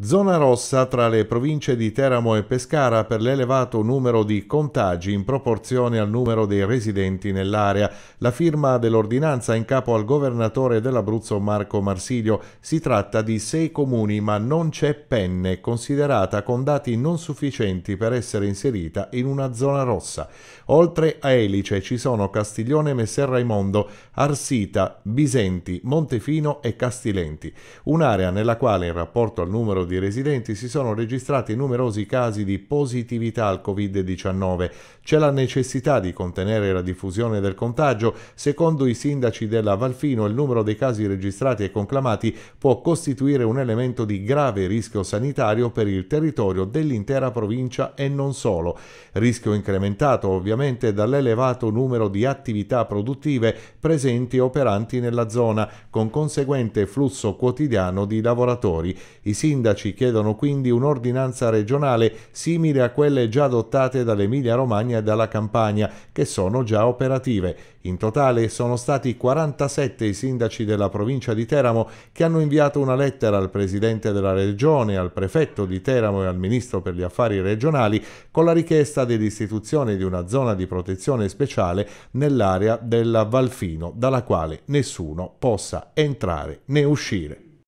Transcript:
Zona rossa tra le province di Teramo e Pescara per l'elevato numero di contagi in proporzione al numero dei residenti nell'area. La firma dell'ordinanza in capo al governatore dell'Abruzzo Marco Marsilio. Si tratta di sei comuni ma non c'è penne, considerata con dati non sufficienti per essere inserita in una zona rossa. Oltre a Elice ci sono Castiglione Messer Raimondo, Arsita, Bisenti, Montefino e Castilenti. Un'area nella quale in rapporto al numero di di residenti si sono registrati numerosi casi di positività al Covid-19. C'è la necessità di contenere la diffusione del contagio. Secondo i sindaci della Valfino, il numero dei casi registrati e conclamati può costituire un elemento di grave rischio sanitario per il territorio dell'intera provincia e non solo. Rischio incrementato ovviamente dall'elevato numero di attività produttive presenti e operanti nella zona, con conseguente flusso quotidiano di lavoratori. I sindaci sindaci chiedono quindi un'ordinanza regionale simile a quelle già adottate dall'Emilia Romagna e dalla Campania, che sono già operative. In totale sono stati 47 i sindaci della provincia di Teramo che hanno inviato una lettera al presidente della regione, al prefetto di Teramo e al ministro per gli affari regionali con la richiesta dell'istituzione di una zona di protezione speciale nell'area della Valfino, dalla quale nessuno possa entrare né uscire.